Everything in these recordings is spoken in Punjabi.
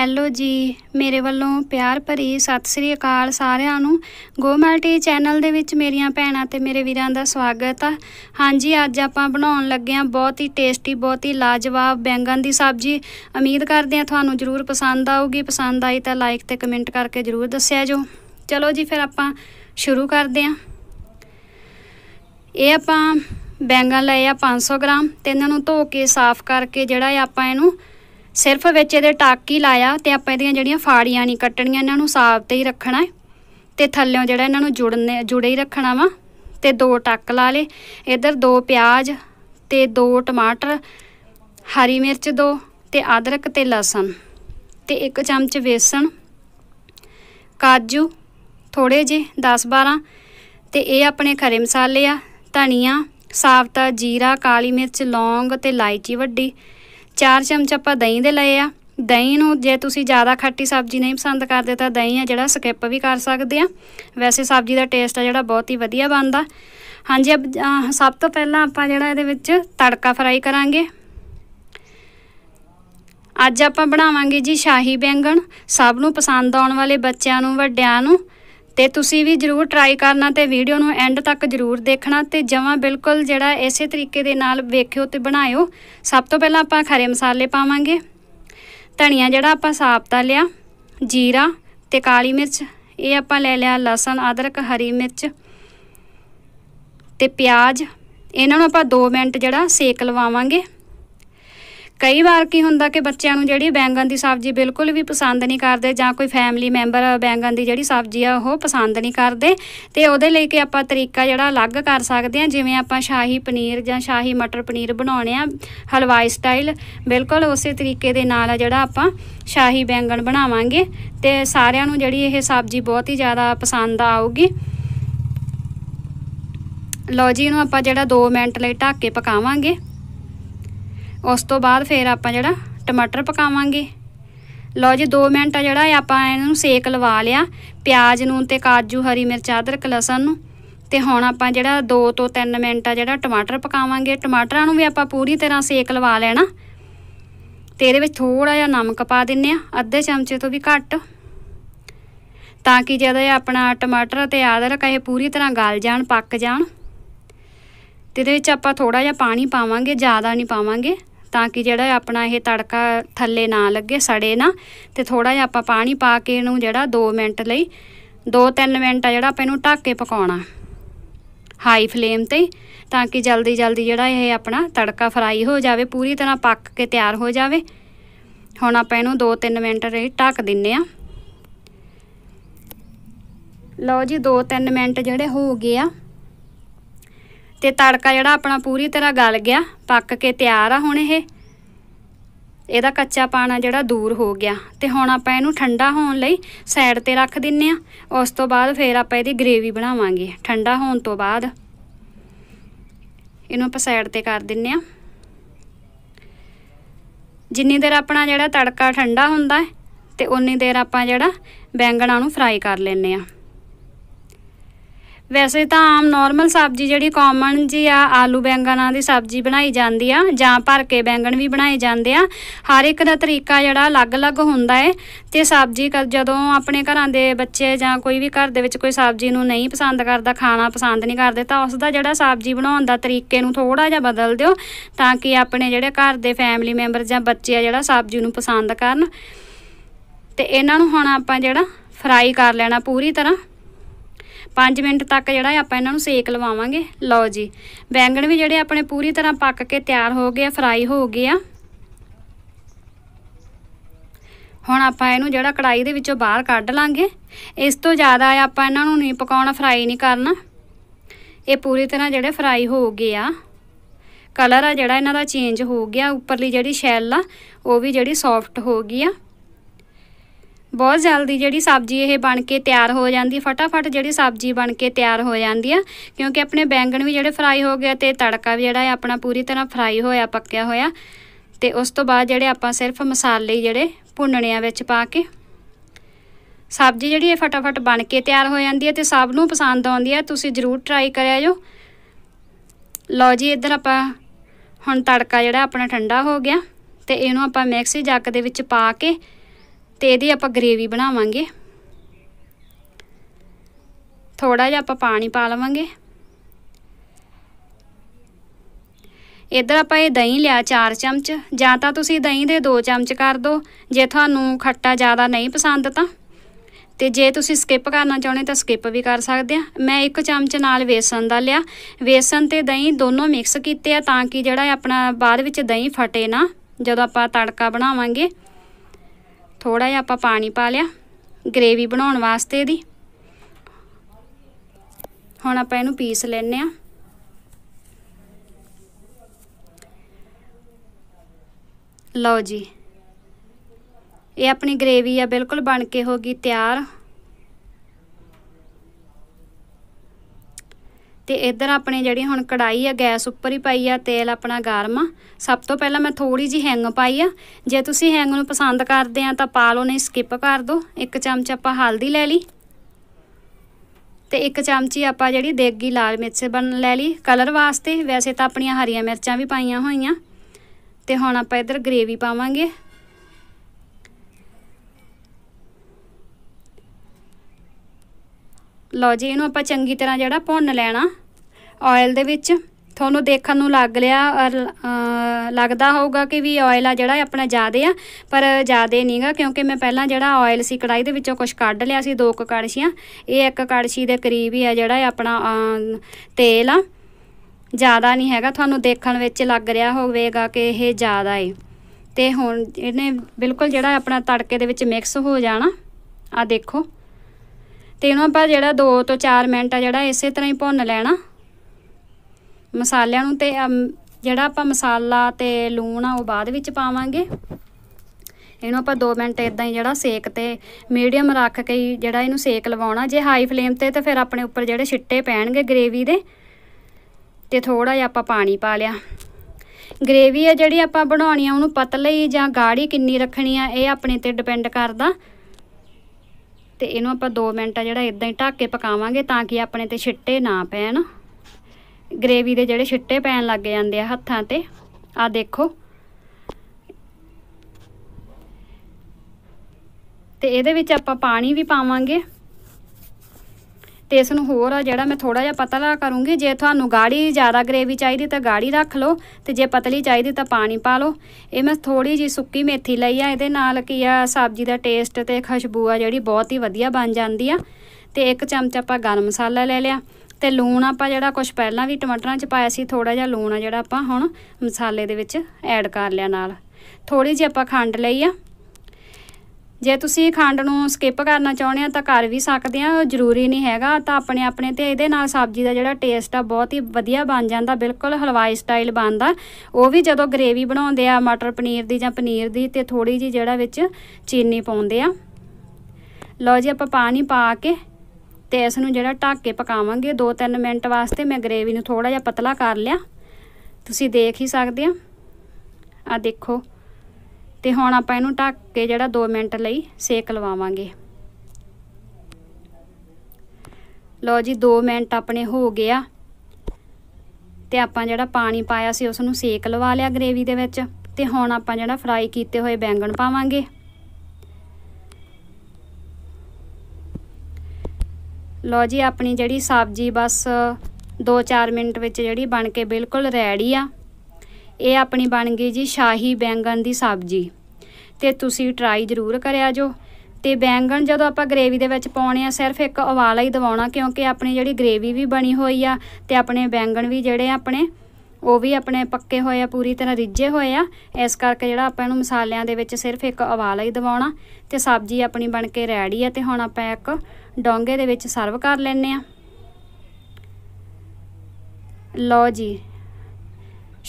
ਹੈਲੋ ਜੀ ਮੇਰੇ ਵੱਲੋਂ ਪਿਆਰ ਭਰੀ ਸਤਿ ਸ੍ਰੀ ਅਕਾਲ ਸਾਰਿਆਂ ਨੂੰ ਗੋਮਲਟੀ ਚੈਨਲ ਦੇ ਵਿੱਚ ਮੇਰੀਆਂ ਭੈਣਾਂ ਤੇ ਮੇਰੇ ਵੀਰਾਂ ਦਾ ਸਵਾਗਤ ਆ ਹਾਂਜੀ ਅੱਜ ਆਪਾਂ ਬਣਾਉਣ ਲੱਗੇ ਆ ਬਹੁਤ ਹੀ ਟੇਸਟੀ ਬਹੁਤ ਹੀ ਲਾਜਵਾਬ ਬੈਂਗਨ ਦੀ ਸਬਜ਼ੀ ਉਮੀਦ ਕਰਦੇ ਆ ਤੁਹਾਨੂੰ ਜ਼ਰੂਰ ਪਸੰਦ ਆਊਗੀ ਪਸੰਦ ਆਈ ਤਾਂ ਲਾਈਕ ਤੇ ਕਮੈਂਟ ਕਰਕੇ ਜ਼ਰੂਰ ਦੱਸਿਆ ਜੋ ਚਲੋ ਜੀ ਫਿਰ ਆਪਾਂ ਸ਼ੁਰੂ ਕਰਦੇ ਆ ਇਹ ਆਪਾਂ ਬੈਂਗਨ ਲਏ ਆ 500 ਗ੍ਰਾਮ ਤੇ ਇਹਨਾਂ ਨੂੰ ਧੋ ਕੇ ਸਾਫ਼ ਕਰਕੇ ਜਿਹੜਾ ਆਪਾਂ ਇਹਨੂੰ ਸਿਰਫ ਵਿੱਚ ਇਹਦੇ ਟਾਕੀ ਲਾਇਆ ਤੇ ਆਪਾਂ ਇਹਦੀਆਂ ਜਿਹੜੀਆਂ ਫਾੜੀਆਂ ਨਹੀਂ ਕੱਟਣੀਆਂ ਇਹਨਾਂ ਨੂੰ ਸਾਫ਼ ਤੇ ਹੀ ਰੱਖਣਾ ਹੈ ਤੇ ਥੱਲੇੋਂ ਜਿਹੜਾ ਇਹਨਾਂ ਨੂੰ ਜੁੜਨੇ ਜੁੜੇ ਹੀ ਰੱਖਣਾ ਵਾ ਤੇ ਦੋ ਟੱਕ ਲਾ ਲੇ ਇਧਰ ਦੋ ਪਿਆਜ਼ ਤੇ ਦੋ ਟਮਾਟਰ ਹਰੀ ਮਿਰਚ ਦੋ ਤੇ ਅਦਰਕ ਤੇ ਲਸਣ ਤੇ ਇੱਕ ਚਮਚ ਵੇਸਣ ਕਾਜੂ ਥੋੜੇ ਜੇ 10 12 ਤੇ ਇਹ ਆਪਣੇ ਖਰੇ ਮਸਾਲੇ ਆ ਧਨੀਆ ਸਾਫਤਾ ਜੀਰਾ ਕਾਲੀ ਮਿਰਚ ਲੌਂਗ ਤੇ ਇਲਾਇਚੀ ਵੱਡੀ 4 ਚਮਚ ਆਪਾਂ ਦਹੀਂ ਦੇ ਲਏ ਆ ਦਹੀਂ ਨੂੰ ਜੇ ਤੁਸੀਂ ਜ਼ਿਆਦਾ ਖੱਟੀ ਸਬਜ਼ੀ ਨਹੀਂ ਪਸੰਦ ਕਰਦੇ ਤਾਂ ਦਹੀਂ ਆ ਜਿਹੜਾ ਸਕਿਪ ਵੀ ਕਰ ਸਕਦੇ ਆ ਵੈਸੇ ਸਬਜ਼ੀ ਦਾ ਟੇਸਟ ਆ ਜਿਹੜਾ ਬਹੁਤ ਹੀ ਵਧੀਆ ਬਣਦਾ ਹਾਂਜੀ ਸਭ ਤੋਂ ਪਹਿਲਾਂ ਆਪਾਂ ਜਿਹੜਾ ਇਹਦੇ ਵਿੱਚ ਤੜਕਾ ਫਰਾਈ ਕਰਾਂਗੇ ਅੱਜ ਆਪਾਂ ਬਣਾਵਾਂਗੇ ਜੀ ਸ਼ਾਹੀ ਬੈਂਗਣ ਸਭ ਨੂੰ ਪਸੰਦ ਆਉਣ ਵਾਲੇ ਬੱਚਿਆਂ ਨੂੰ ਵੱਡਿਆਂ ਨੂੰ ਤੇ ਤੁਸੀਂ ਵੀ ਜਰੂਰ ਟਰਾਈ ਕਰਨਾ ਤੇ ਵੀਡੀਓ ਨੂੰ ਐਂਡ ਤੱਕ ਜਰੂਰ ਦੇਖਣਾ ਤੇ ਜਮਾ ਬਿਲਕੁਲ ਜਿਹੜਾ ਇਸੇ ਤਰੀਕੇ ਦੇ ਨਾਲ ਵੇਖਿਓ ਤੇ ਬਣਾਇਓ ਸਭ ਤੋਂ ਪਹਿਲਾਂ ਆਪਾਂ ਖਰੇ ਮਸਾਲੇ ਪਾਵਾਂਗੇ ਧਨੀਆ ਜਿਹੜਾ ਆਪਾਂ ਸਾਫਤਾ ਲਿਆ ਜੀਰਾ ਤੇ ਕਾਲੀ ਮਿਰਚ ਇਹ ਆਪਾਂ ਲੈ ਲਿਆ ਲਸਣ ਅਦਰਕ ਹਰੀ ਮਿਰਚ ਤੇ ਪਿਆਜ਼ ਇਹਨਾਂ ਨੂੰ ਆਪਾਂ 2 ਮਿੰਟ ਜਿਹੜਾ ਸੇਕ ਲਵਾਵਾਂਗੇ ਕਈ ਵਾਰ ਕੀ ਹੁੰਦਾ ਕਿ ਬੱਚਿਆਂ ਨੂੰ ਜਿਹੜੀ ਬੈਂਗਣ ਦੀ ਸਬਜ਼ੀ ਬਿਲਕੁਲ ਵੀ ਪਸੰਦ ਨਹੀਂ ਕਰਦੇ ਜਾਂ ਕੋਈ ਫੈਮਿਲੀ ਮੈਂਬਰ ਬੈਂਗਣ ਦੀ ਜਿਹੜੀ ਸਬਜ਼ੀ ਆ ਉਹ ਪਸੰਦ ਨਹੀਂ ਕਰਦੇ ਤੇ ਉਹਦੇ ਲਈ ਕਿ ਆਪਾਂ ਤਰੀਕਾ ਜਿਹੜਾ ਅਲੱਗ ਕਰ ਸਕਦੇ ਆ ਜਿਵੇਂ ਆਪਾਂ ਸ਼ਾਹੀ ਪਨੀਰ ਜਾਂ ਸ਼ਾਹੀ ਮਟਰ ਪਨੀਰ ਬਣਾਉਣੇ ਆ ਹਲਵਾਈ ਸਟਾਈਲ ਬਿਲਕੁਲ ਉਸੇ ਤਰੀਕੇ ਦੇ ਨਾਲ ਆ ਜਿਹੜਾ ਆਪਾਂ ਸ਼ਾਹੀ ਬੈਂਗਣ ਬਣਾਵਾਂਗੇ ਤੇ ਸਾਰਿਆਂ ਨੂੰ ਜਿਹੜੀ ਇਹ ਸਬਜ਼ੀ ਬਹੁਤ ਹੀ ਜ਼ਿਆਦਾ ਪਸੰਦ ਆਊਗੀ ਲੋ ਜੀ ਇਹਨੂੰ ਆਪਾਂ ਜਿਹੜਾ 2 ਮਿੰਟ ਲਈ ਢੱਕ ਕੇ ਪਕਾਵਾਂਗੇ ਉਸ ਤੋਂ ਬਾਅਦ ਫਿਰ ਆਪਾਂ ਜਿਹੜਾ ਟਮਾਟਰ ਪਕਾਵਾਂਗੇ ਲਓ ਜੀ 2 ਮਿੰਟ ਆ ਜਿਹੜਾ ਆਪਾਂ ਇਹਨੂੰ ਸੇਕ ਲਵਾ ਲਿਆ ਪਿਆਜ਼ ਨੂੰ ਤੇ ਕਾਜੂ ਹਰੀ ਮਿਰਚ ਅਦਰਕ ਲਸਣ ਨੂੰ ਤੇ ਹੁਣ ਆਪਾਂ ਜਿਹੜਾ 2 ਤੋਂ 3 ਮਿੰਟ ਆ ਜਿਹੜਾ ਟਮਾਟਰ ਪਕਾਵਾਂਗੇ ਟਮਾਟਰਾਂ ਨੂੰ ਵੀ ਆਪਾਂ ਪੂਰੀ ਤਰ੍ਹਾਂ ਸੇਕ ਲਵਾ ਲੈਣਾ ਤੇ ਇਹਦੇ ਵਿੱਚ ਥੋੜਾ ਜਿਹਾ ਨਮਕ ਪਾ ਦਿੰਨੇ ਆ ਅੱਧੇ ਚਮਚੇ ਤੋਂ ਵੀ ਘੱਟ ਤਾਂ ਕਿ ਜਦੋਂ ਇਹ ਆਪਣਾ ਟਮਾਟਰ ਤੇ ਅਦਰਕ ਇਹ ਪੂਰੀ ਤਰ੍ਹਾਂ ਗਲ ਜਾਣ ਪੱਕ ਜਾਣ ਤੇ ਇਹਦੇ ਵਿੱਚ ਆਪਾਂ ਥੋੜਾ ਜਿਹਾ ਪਾਣੀ ਪਾਵਾਂਗੇ ਜ਼ਿਆਦਾ ਨਹੀਂ ਪਾਵਾਂਗੇ ਤਾਂ ਕਿ ਜਿਹੜਾ ਆਪਣਾ ਇਹ ਤੜਕਾ ਥੱਲੇ ਨਾ ਲੱਗੇ ਸੜੇ ਨਾ ਤੇ ਥੋੜਾ ਜਿਹਾ ਆਪਾਂ ਪਾਣੀ ਪਾ ਕੇ ਇਹਨੂੰ ਜਿਹੜਾ 2 ਮਿੰਟ ਲਈ 2-3 ਮਿੰਟ ਆ ਜਿਹੜਾ ਆਪਾਂ ਇਹਨੂੰ ਢੱਕ ਕੇ ਪਕਾਉਣਾ ਹਾਈ ਫਲੇਮ ਤੇ ਤਾਂ ਕਿ ਜਲਦੀ ਜਲਦੀ ਜਿਹੜਾ ਇਹ ਆਪਣਾ ਤੜਕਾ ਫਰਾਈ ਹੋ ਜਾਵੇ ਪੂਰੀ ਤਰ੍ਹਾਂ ਪੱਕ ਕੇ ਤਿਆਰ ਹੋ ਜਾਵੇ ਹੁਣ ਆਪਾਂ ਇਹਨੂੰ 2-3 ਮਿੰਟ ਲਈ ਢੱਕ ਦਿੰਨੇ ਆ ਲਓ ਜੀ 2-3 ਮਿੰਟ ਜਿਹੜੇ ਹੋ ਗਏ ਆ ਤੇ ਤੜਕਾ ਜਿਹੜਾ ਆਪਣਾ ਪੂਰੀ ਤਰ੍ਹਾਂ ਗਲ ਗਿਆ ਪੱਕ ਕੇ ਤਿਆਰ ਆ ਹੁਣ ਇਹ ਇਹਦਾ ਕੱਚਾ ਪਾਣਾ ਜਿਹੜਾ ਦੂਰ ਹੋ ਗਿਆ ਤੇ ਹੁਣ ਆਪਾਂ ਇਹਨੂੰ ਠੰਡਾ ਹੋਣ ਲਈ ਸਾਈਡ ਤੇ ਰੱਖ ਦਿੰਨੇ ਆ ਉਸ ਤੋਂ ਬਾਅਦ ਫਿਰ ਆਪਾਂ ਇਹਦੀ ਗ੍ਰੇਵੀ ਬਣਾਵਾਂਗੇ ਠੰਡਾ ਹੋਣ ਤੋਂ ਬਾਅਦ ਇਹਨੂੰ ਆਪਾਂ ਸਾਈਡ ਤੇ ਕਰ ਦਿੰਨੇ ਆ ਜਿੰਨੀ ਦੇਰ ਆਪਣਾ ਜਿਹੜਾ ਤੜਕਾ ਠੰਡਾ ਹੁੰਦਾ ਤੇ ਉਨੀ ਦੇਰ ਆਪਾਂ ਜਿਹੜਾ ਬੈਂਗਣਾ ਨੂੰ ਫਰਾਈ ਕਰ ਲੈਣੇ ਆ ਵੈਸੇ ਤਾਂ ਆਮ ਨਾਰਮਲ ਸਬਜ਼ੀ ਜਿਹੜੀ ਕਾਮਨ ਜੀ ਆ ਆਲੂ ਬੈਂਗਣਾਂ ਦੀ ਸਬਜ਼ੀ ਬਣਾਈ ਜਾਂਦੀ ਆ ਜਾਂ ਭਰ ਕੇ ਬੈਂਗਣ ਵੀ ਬਣਾਏ ਜਾਂਦੇ ਆ ਹਰ ਇੱਕ ਦਾ ਤਰੀਕਾ ਜਿਹੜਾ ਅਲੱਗ-ਅਲੱਗ ਹੁੰਦਾ ਏ ਤੇ ਸਬਜ਼ੀ ਜਦੋਂ ਆਪਣੇ ਘਰਾਂ ਦੇ ਬੱਚੇ ਜਾਂ ਕੋਈ ਵੀ ਘਰ ਦੇ ਵਿੱਚ ਕੋਈ ਸਬਜ਼ੀ ਨੂੰ ਨਹੀਂ ਪਸੰਦ ਕਰਦਾ ਖਾਣਾ ਪਸੰਦ ਨਹੀਂ ਕਰਦੇ ਤਾਂ ਉਸ ਦਾ ਜਿਹੜਾ ਸਬਜ਼ੀ ਬਣਾਉਣ ਦਾ ਤਰੀਕੇ ਨੂੰ ਥੋੜਾ ਜਿਹਾ ਬਦਲ ਦਿਓ ਤਾਂ ਕਿ ਆਪਣੇ ਜਿਹੜੇ ਘਰ ਦੇ ਫੈਮਿਲੀ ਮੈਂਬਰ ਜਾਂ ਬੱਚੇ ਆ ਜਿਹੜਾ ਸਬਜ਼ੀ ਨੂੰ ਪਸੰਦ ਕਰਨ ਤੇ ਇਹਨਾਂ ਨੂੰ ਹੁਣ ਆਪਾਂ ਜਿਹੜਾ ਫਰਾਈ ਕਰ ਲੈਣਾ ਪੂਰੀ ਤਰ੍ਹਾਂ 5 ਮਿੰਟ ਤੱਕ ਜਿਹੜਾ ਆਪਾਂ ਇਹਨਾਂ ਨੂੰ ਸੇਕ ਲਵਾਵਾਂਗੇ ਲਓ ਜੀ ਬੈਂਗਣ ਵੀ ਜਿਹੜੇ ਆਪਣੇ ਪੂਰੀ ਤਰ੍ਹਾਂ ਪੱਕ ਕੇ ਤਿਆਰ ਹੋ ਗਏ ਆ ਫਰਾਈ ਹੋ ਗਏ ਆ ਹੁਣ ਆਪਾਂ ਇਹਨੂੰ ਜਿਹੜਾ ਕੜਾਈ ਦੇ ਵਿੱਚੋਂ ਬਾਹਰ ਕੱਢ ਲਾਂਗੇ ਇਸ ਤੋਂ ਜ਼ਿਆਦਾ ਆਪਾਂ ਇਹਨਾਂ ਨੂੰ ਨਹੀਂ ਪਕਾਉਣਾ ਫਰਾਈ ਨਹੀਂ ਕਰਨਾ ਇਹ ਪੂਰੀ ਤਰ੍ਹਾਂ ਜਿਹੜੇ ਫਰਾਈ ਹੋ ਗਏ ਆ ਕਲਰ ਆ ਜਿਹੜਾ ਇਹਨਾਂ ਦਾ ਚੇਂਜ ਹੋ ਗਿਆ ਉੱਪਰਲੀ ਜਿਹੜੀ ਸ਼ੈਲ ਆ ਉਹ ਵੀ ਜਿਹੜੀ ਸੌਫਟ ਹੋ ਗਈ ਆ ਬਹੁਤ ਜਲਦੀ ਜਿਹੜੀ ਸਬਜ਼ੀ ਇਹ ਬਣ ਕੇ ਤਿਆਰ ਹੋ ਜਾਂਦੀ ਫਟਾਫਟ ਜਿਹੜੀ ਸਬਜ਼ੀ ਬਣ ਕੇ ਤਿਆਰ ਹੋ ਜਾਂਦੀ ਆ ਕਿਉਂਕਿ ਆਪਣੇ ਬੈਂਗਣ ਵੀ ਜਿਹੜੇ ਫਰਾਈ ਹੋ ਗਏ ਤੇ ਤੜਕਾ ਵੀ ਜਿਹੜਾ ਹੈ ਆਪਣਾ ਪੂਰੀ ਤਰ੍ਹਾਂ ਫਰਾਈ ਹੋਇਆ ਪੱਕਿਆ ਹੋਇਆ ਤੇ ਉਸ ਤੋਂ ਬਾਅਦ ਜਿਹੜੇ ਆਪਾਂ ਸਿਰਫ ਮਸਾਲੇ ਜਿਹੜੇ ਭੁੰਨਣਿਆਂ ਵਿੱਚ ਪਾ ਕੇ ਸਬਜ਼ੀ ਜਿਹੜੀ ਇਹ ਫਟਾਫਟ ਬਣ ਕੇ ਤਿਆਰ ਹੋ ਜਾਂਦੀ ਹੈ ਤੇ ਸਭ ਨੂੰ ਪਸੰਦ ਆਉਂਦੀ ਹੈ ਤੁਸੀਂ ਜ਼ਰੂਰ ਟਰਾਈ ਕਰਿਆ ਜੋ ਲਓ ਜੀ ਇੱਧਰ ਆਪਾਂ ਹੁਣ ਤੜਕਾ ਜਿਹੜਾ ਆਪਣਾ ਠੰਡਾ ਹੋ ਗਿਆ ਤੇ ਇਹਨੂੰ ਆਪਾਂ ਮਿਕਸੀ ਜੱਗ ਦੇ ਵਿੱਚ ਪਾ ਕੇ ਤੇ ਇਹਦੀ ਆਪਾਂ ਗ੍ਰੇਵੀ ਬਣਾਵਾਂਗੇ ਥੋੜਾ ਜਿਹਾ ਆਪਾਂ ਪਾਣੀ ਪਾ ਲਵਾਂਗੇ ਇਧਰ ਆਪਾਂ ਇਹ ਦਹੀਂ ਲਿਆ 4 ਚਮਚ ਜਾਂ ਤਾਂ ਤੁਸੀਂ ਦਹੀਂ ਦੇ 2 ਚਮਚ ਕਰ ਦਿਓ ਜੇ ਤੁਹਾਨੂੰ ਖੱਟਾ ਜ਼ਿਆਦਾ ਨਹੀਂ ਪਸੰਦ ਤਾਂ ਤੇ ਜੇ ਤੁਸੀਂ ਸਕਿਪ ਕਰਨਾ ਚਾਹੁੰਦੇ ਤਾਂ ਸਕਿਪ ਵੀ ਕਰ ਸਕਦੇ ਆ ਮੈਂ ਇੱਕ ਚਮਚ ਨਾਲ ਵੇਸਣ ਦਾ ਲਿਆ ਵੇਸਣ ਤੇ ਦਹੀਂ ਦੋਨੋਂ ਮਿਕਸ ਕੀਤੇ ਆ ਤਾਂ ਕਿ ਜਿਹੜਾ ਆਪਣਾ ਬਾਅਦ ਵਿੱਚ ਦਹੀਂ ਫਟੇ ਨਾ ਜਦੋਂ ਆਪਾਂ ਤੜਕਾ ਬਣਾਵਾਂਗੇ ਥੋੜਾ ਜਿਹਾ ਆਪਾਂ ਪਾਣੀ ਪਾ ਲਿਆ ਗ੍ਰੇਵੀ ਬਣਾਉਣ ਵਾਸਤੇ ਦੀ ਹੁਣ ਆਪਾਂ ਇਹਨੂੰ ਪੀਸ ਲੈਣੇ ਆ ਲਓ ਜੀ ਇਹ ਆਪਣੀ ਗ੍ਰੇਵੀ ਆ ਬਿਲਕੁਲ ਬਣ ਕੇ ਹੋ ਗਈ ਤਿਆਰ ਤੇ ਇਧਰ ਆਪਣੇ ਜਿਹੜੀ ਹੁਣ ਕੜਾਈ ਆ ਗੈਸ ਉੱਪਰ ਹੀ ਪਾਈ ਆ ਤੇਲ ਆਪਣਾ ਗਰਮ ਆ ਸਭ ਤੋਂ ਪਹਿਲਾਂ ਮੈਂ ਥੋੜੀ ਜੀ ਹੈਂਗ ਪਾਈ ਆ ਜੇ ਤੁਸੀਂ ਹੈਂਗ ਨੂੰ ਪਸੰਦ ਕਰਦੇ ਆ ਤਾਂ ਪਾ ਲਓ ਨਹੀਂ ਸਕਿਪ ਕਰ ਦਿਓ ਇੱਕ ਚਮਚ ਆਪਾਂ ਹਲਦੀ ਲੈ ਲਈ ਤੇ ਇੱਕ ਚਮਚੀ ਆਪਾਂ ਜਿਹੜੀ ਦੇਗੀ ਲਾਲ ਮਿਰਚ ਬਣ ਲੈ ਲਈ ਕਲਰ ਵਾਸਤੇ ਵੈਸੇ ਤਾਂ ਆਪਣੀਆਂ ਹਰੀਆਂ ਮਿਰਚਾਂ ਵੀ ਪਾਈਆਂ ਹੋਈਆਂ ਤੇ ਹੁਣ ਆਪਾਂ ਇਧਰ ਗ੍ਰੇਵੀ ਪਾਵਾਂਗੇ ਲਓ ਜੀ ਇਹਨੂੰ ਆਪਾਂ ਚੰਗੀ ਤਰ੍ਹਾਂ ਜਿਹੜਾ ਭੁੰਨ ਲੈਣਾ ਆਇਲ ਦੇ ਵਿੱਚ ਤੁਹਾਨੂੰ ਦੇਖਣ ਨੂੰ ਲੱਗ ਲਿਆ ਲੱਗਦਾ ਹੋਊਗਾ ਕਿ ਵੀ ਆਇਲ ਆ ਜਿਹੜਾ ਆਪਣਾ ਜ਼ਿਆਦੇ ਆ ਪਰ ਜ਼ਿਆਦੇ ਨਹੀਂਗਾ ਕਿਉਂਕਿ ਮੈਂ ਪਹਿਲਾਂ ਜਿਹੜਾ ਆਇਲ ਸੀ ਕੜਾਈ ਦੇ ਵਿੱਚੋਂ ਕੁਝ ਕੱਢ ਲਿਆ ਸੀ ਦੋ ਕੜਛੀਆਂ ਇਹ ਇੱਕ ਕੜਛੀ ਦੇ ਕਰੀਬ ਹੀ ਆ ਜਿਹੜਾ ਆਪਣਾ ਤੇਲ ਆ ਜ਼ਿਆਦਾ ਨਹੀਂ ਹੈਗਾ ਤੁਹਾਨੂੰ ਦੇਖਣ ਵਿੱਚ ਲੱਗ ਰਿਹਾ ਹੋਵੇਗਾ ਕਿ ਇਹ ਜ਼ਿਆਦਾ ਏ ਤੇ ਹੁਣ ਇਹਨੇ ਬਿਲਕੁਲ ਜਿਹੜਾ ਆਪਣਾ ਤੜਕੇ ਦੇ ਵਿੱਚ ਮਿਕਸ ਹੋ ਜਾਣਾ ਆ ਦੇਖੋ ਤੇ ਇਹਨੂੰ ਆਪਾਂ ਜਿਹੜਾ 2 ਤੋਂ 4 ਮਿੰਟ ਆ ਜਿਹੜਾ ਇਸੇ ਤਰ੍ਹਾਂ ਹੀ ਭੁੰਨ ਲੈਣਾ ਮਸਾਲਿਆਂ ਨੂੰ ਤੇ ਜਿਹੜਾ ਆਪਾਂ ਮਸਾਲਾ ਤੇ ਲੂਣ ਆ ਉਹ ਬਾਅਦ ਵਿੱਚ ਪਾਵਾਂਗੇ ਇਹਨੂੰ ਆਪਾਂ 2 ਮਿੰਟ ਇਦਾਂ ਹੀ ਜਿਹੜਾ ਸੇਕ ਤੇ ਮੀਡੀਅਮ ਰੱਖ ਕੇ ਜਿਹੜਾ ਇਹਨੂੰ ਸੇਕ ਲਵਾਉਣਾ ਜੇ ਹਾਈ ਫਲੇਮ ਤੇ ਤਾਂ ਫਿਰ ਆਪਣੇ ਉੱਪਰ ਜਿਹੜੇ ਛਿੱਟੇ ਪੈਣਗੇ ਗ੍ਰੇਵੀ ਦੇ ਤੇ ਥੋੜਾ ਜਿਹਾ ਆਪਾਂ ਪਾਣੀ ਪਾ ਲਿਆ ਗ੍ਰੇਵੀ ਆ ਜਿਹੜੀ ਆਪਾਂ ਬਣਾਉਣੀ ਆ ਉਹਨੂੰ ਪਤਲੀ ਜਾਂ ਗਾੜੀ ਕਿੰਨੀ ਰੱਖਣੀ ਆ ਇਹ ਆਪਣੇ ਤੇ ਡਿਪੈਂਡ ਕਰਦਾ ਤੇ ਇਹਨੂੰ ਆਪਾਂ 2 ਮਿੰਟ ਜਿਹੜਾ ਇਦਾਂ ਹੀ ਢੱਕ ਕੇ ਪਕਾਵਾਂਗੇ ਤਾਂ ਕਿ ਆਪਣੇ ਤੇ ਛਿੱਟੇ ਨਾ ਪੈਣ ਗਰੇਵੀ ਦੇ ਜਿਹੜੇ ਛਿੱਟੇ ਪੈਣ ਲੱਗ ਜਾਂਦੇ ਆ ਹੱਥਾਂ ਤੇ ਆ ਦੇਖੋ ਤੇ ਇਹਦੇ ਵਿੱਚ ਆਪਾਂ ਪਾਣੀ ਵੀ ਪਾਵਾਂਗੇ ਤੇ ਇਸ ਨੂੰ ਹੋਰ ਆ ਜਿਹੜਾ ਮੈਂ ਥੋੜਾ ਜਿਹਾ ਪਤਲਾ ਕਰੂੰਗੀ ਜੇ ਤੁਹਾਨੂੰ ਗਾੜੀ ਜ਼ਿਆਦਾ ਗਰੇਵੀ ਚਾਹੀਦੀ ਤਾਂ ਗਾੜੀ ਰੱਖ ਲਓ ਤੇ ਜੇ ਪਤਲੀ ਚਾਹੀਦੀ ਤਾਂ ਪਾਣੀ ਪਾ ਲਓ ਇਹ ਮੈਂ ਥੋੜੀ ਜੀ ਸੁੱਕੀ ਮੇਥੀ ਲਈ ਆ ਇਹਦੇ ਨਾਲ ਕੀ ਆ ਸਬਜ਼ੀ ਦਾ ਟੇਸਟ ਤੇ ਖੁਸ਼ਬੂ ਆ ਜਿਹੜੀ ਬਹੁਤ ਹੀ ਵਧੀਆ ਬਣ ਜਾਂਦੀ ਆ ਤੇ ਇੱਕ ਚਮਚ ਆਪਾਂ ਗਰਮ ਮਸਾਲਾ ਲੈ ਲਿਆ ਤੇ ਲੂਣ ਆਪਾਂ ਜਿਹੜਾ ਕੁਝ ਪਹਿਲਾਂ ਵੀ ਟਮਾਟਰਾਂ 'ਚ ਪਾਇਆ ਸੀ ਥੋੜਾ ਜਿਹਾ ਲੂਣ ਆ ਜਿਹੜਾ ਆਪਾਂ ਹੁਣ ਮਸਾਲੇ ਦੇ ਵਿੱਚ ਐਡ ਕਰ ਲਿਆ ਨਾਲ ਥੋੜੀ ਜਿਹੀ ਆਪਾਂ ਖੰਡ ਲਈ ਆ ਜੇ ਤੁਸੀਂ ਖੰਡ ਨੂੰ ਸਕਿਪ ਕਰਨਾ ਚਾਹੁੰਦੇ ਆ ਤਾਂ ਕਰ ਵੀ ਸਕਦੇ ਆ ਜ਼ਰੂਰੀ ਨਹੀਂ ਹੈਗਾ ਤਾਂ ਆਪਣੇ ਆਪਣੇ ਤੇ ਇਹਦੇ ਨਾਲ ਸਬਜ਼ੀ ਦਾ ਜਿਹੜਾ ਟੇਸਟ ਆ ਬਹੁਤ ਹੀ ਵਧੀਆ ਬਣ ਜਾਂਦਾ ਬਿਲਕੁਲ ਹਲਵਾਈ ਸਟਾਈਲ ਬਣਦਾ ਉਹ ਵੀ ਜਦੋਂ ਗ੍ਰੇਵੀ ਬਣਾਉਂਦੇ ਆ ਮਟਰ ਪਨੀਰ ਦੀ ਜਾਂ ਪਨੀਰ ਦੀ ਤੇ ਥੋੜੀ ਜੀ ਜਿਹੜਾ ਵਿੱਚ ਚੀਨੀ ਪਾਉਂਦੇ ਆ ਲਓ ਜੀ ਆਪਾਂ ਪਾਣੀ ਪਾ ਕੇ ਤੇ ਇਸ ਨੂੰ ਜਿਹੜਾ ਢੱਕ ਕੇ ਪਕਾਵਾਂਗੇ 2-3 ਮਿੰਟ ਵਾਸਤੇ ਮੈਂ ਗ੍ਰੇਵੀ ਨੂੰ ਥੋੜਾ ਜਿਹਾ ਪਤਲਾ ਕਰ ਲਿਆ ਤੁਸੀਂ ਦੇਖ ਹੀ ਸਕਦੇ ਆ ਆ ਦੇਖੋ ਤੇ ਹੁਣ ਆਪਾਂ ਇਹਨੂੰ ਢੱਕ ਕੇ ਜਿਹੜਾ 2 ਮਿੰਟ ਲਈ ਸੇਕ ਲਵਾਵਾਂਗੇ ਲਓ ਜੀ 2 ਮਿੰਟ ਆਪਣੇ ਹੋ ਗਿਆ ਤੇ ਆਪਾਂ ਜਿਹੜਾ ਪਾਣੀ ਪਾਇਆ ਸੀ ਉਸ ਨੂੰ ਸੇਕ ਲਵਾ ਲਿਆ ਗ੍ਰੇਵੀ ਦੇ ਵਿੱਚ ਤੇ ਹੁਣ ਆਪਾਂ ਜਿਹੜਾ ਫਰਾਈ ਕੀਤੇ ਹੋਏ ਬੈਂਗਣ ਪਾਵਾਂਗੇ ਲੋ ਜੀ ਆਪਣੀ ਜਿਹੜੀ ਸਬਜ਼ੀ ਬਸ 2-4 ਮਿੰਟ ਵਿੱਚ ਜਿਹੜੀ ਬਣ ਕੇ ਬਿਲਕੁਲ ਰੈਡੀ ਆ ਇਹ ਆਪਣੀ ਬਣ ਗਈ ਜੀ ਸ਼ਾਹੀ ਬੈਂਗਣ ਦੀ ਸਬਜ਼ੀ ਤੇ ਤੁਸੀਂ ਟਰਾਈ ਜ਼ਰੂਰ ਕਰਿਆ ਜੋ ਤੇ ਬੈਂਗਣ ਜਦੋਂ ਆਪਾਂ ਗ੍ਰੇਵੀ ਦੇ ਵਿੱਚ ਪਾਉਣੇ ਆ ਸਿਰਫ ਇੱਕ ਉਬਾਲਾ ਹੀ ਦਿਵਾਉਣਾ ਕਿਉਂਕਿ ਆਪਣੀ ਜਿਹੜੀ ਗ੍ਰੇਵੀ ਵੀ ਬਣੀ ਹੋਈ ਆ ਤੇ ਆਪਣੇ ਬੈਂਗਣ ਵੀ ਜਿਹੜੇ ਆਪਣੇ ਉਹ ਵੀ ਆਪਣੇ ਪੱਕੇ ਹੋਏ ਆ ਪੂਰੀ ਤਰ੍ਹਾਂ ਰਿੱਝੇ ਹੋਏ ਆ ਇਸ ਕਰਕੇ ਜਿਹੜਾ ਆਪਾਂ ਇਹਨੂੰ ਮਸਾਲਿਆਂ ਦੇ ਵਿੱਚ ਸਿਰਫ ਇੱਕ ਉਬਾਲਾ ਹੀ ਦਿਵਾਉਣਾ ਤੇ ਸਬਜ਼ੀ ਆਪਣੀ ਬਣ ਕੇ ਰੈਡੀ ਆ ਤੇ ਹੁਣ ਆਪਾਂ ਇੱਕ ਡੋਂਗੇ ਦੇ ਵਿੱਚ ਸਰਵ ਕਰ ਲੈਣੇ ਆ ਲਓ ਜੀ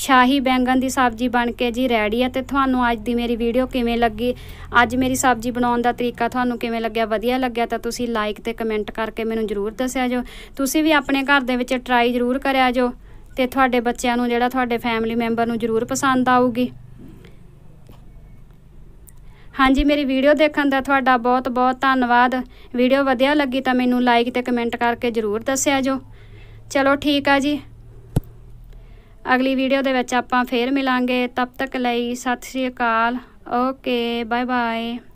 ਸ਼ਾਹੀ ਬੈਂਗਣ ਦੀ ਸਬਜ਼ੀ ਬਣ ਕੇ ਜੀ ਰੈਡੀ ਆ ਤੇ ਤੁਹਾਨੂੰ ਅੱਜ ਦੀ ਮੇਰੀ ਵੀਡੀਓ ਕਿਵੇਂ ਲੱਗੀ ਅੱਜ ਮੇਰੀ ਸਬਜ਼ੀ ਬਣਾਉਣ ਦਾ ਤਰੀਕਾ ਤੁਹਾਨੂੰ ਕਿਵੇਂ ਲੱਗਿਆ ਵਧੀਆ ਲੱਗਿਆ ਤਾਂ ਤੁਸੀਂ ਲਾਈਕ ਤੇ ਕਮੈਂਟ ਕਰਕੇ ਮੈਨੂੰ ਜ਼ਰੂਰ ਦੱਸਿਆ ਜੋ ਤੁਸੀਂ ਵੀ ਆਪਣੇ ਘਰ ਦੇ ਵਿੱਚ ਟਰਾਈ ਜ਼ਰੂਰ ਕਰਿਆ ਜੋ ਤੇ ਤੁਹਾਡੇ ਬੱਚਿਆਂ ਨੂੰ ਜਿਹੜਾ ਤੁਹਾਡੇ ਫੈਮਿਲੀ ਮੈਂਬਰ ਨੂੰ ਜ਼ਰੂਰ ਪਸੰਦ ਆਊਗੀ ਹਾਂਜੀ ਮੇਰੀ ਵੀਡੀਓ ਦੇਖਣ ਦਾ ਤੁਹਾਡਾ ਬਹੁਤ ਬਹੁਤ ਧੰਨਵਾਦ ਵੀਡੀਓ ਵਧੀਆ ਲੱਗੀ ਤਾਂ ਮੈਨੂੰ ਲਾਈਕ ਤੇ ਕਮੈਂਟ ਕਰਕੇ ਜ਼ਰੂਰ ਦੱਸਿਆ ਜੋ ਚਲੋ ਠੀਕ ਆ ਜੀ ਅਗਲੀ ਵੀਡੀਓ ਦੇ ਵਿੱਚ ਆਪਾਂ ਫੇਰ ਮਿਲਾਂਗੇ ਤਬ ਤੱਕ ਲਈ ਸਤਿ ਸ੍ਰੀ ਅਕਾਲ ਓਕੇ ਬਾਏ ਬਾਏ